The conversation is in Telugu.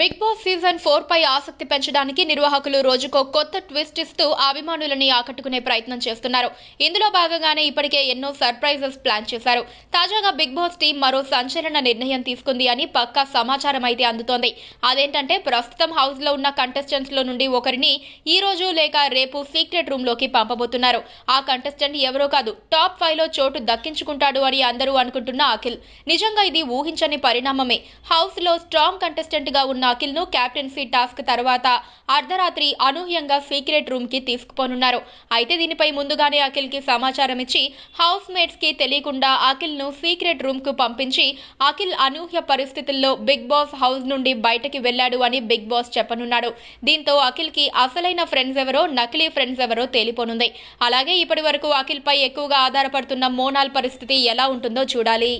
బిగ్ బాస్ సీజన్ ఫోర్ పై ఆసక్తి పెంచడానికి నిర్వాహకులు రోజుకో కొత్త ట్విస్ట్ ఇస్తూ అభిమానులని ఆకట్టుకునే ప్రయత్నం చేస్తున్నారు ఇందులో భాగంగానే ఇప్పటికే ఎన్నో సర్ప్రైజెస్ ప్లాన్ చేశారు తాజాగా బిగ్ బాస్ టీం మరో సంచలన నిర్ణయం తీసుకుంది అని పక్కా సమాచారం అయితే అందుతోంది అదేంటంటే ప్రస్తుతం హౌస్ లో ఉన్న కంటెస్టెంట్స్ లో నుండి ఒకరిని ఈ రోజు లేక రేపు సీక్రెట్ రూమ్ లోకి పంపబోతున్నారు ఆ కంటెస్టెంట్ ఎవరో కాదు టాప్ ఫైవ్ లో చోటు దక్కించుకుంటాడు అని అందరూ అనుకుంటున్న అఖిల్ నిజంగా ఇది ఊహించని పరిణామమే హౌస్ లో స్ట్రాంగ్ కంటెస్టెంట్ గా ఉన్న ఉన్న అఖిల్ను క్యాప్టెన్సీ టాస్క్ తర్వాత అర్ధరాత్రి అనూహ్యంగా సీక్రెట్ రూమ్కి తీసుకుపోనున్నారు అయితే దీనిపై ముందుగానే అఖిల్కి సమాచారం ఇచ్చి హౌస్ మేట్స్కి తెలియకుండా అఖిల్ను సీక్రెట్ రూమ్కు పంపించి అఖిల్ అనూహ్య పరిస్థితుల్లో బిగ్ బాస్ హౌస్ నుండి బయటకి వెళ్ళాడు అని బిగ్ బాస్ చెప్పనున్నాడు దీంతో అఖిల్కి అసలైన ఫ్రెండ్స్ ఎవరో నకిలీ ఫ్రెండ్స్ ఎవరో తేలిపోనుంది అలాగే ఇప్పటి వరకు అఖిల్పై ఎక్కువగా ఆధారపడుతున్న మోనాల్ పరిస్థితి ఎలా ఉంటుందో చూడాలి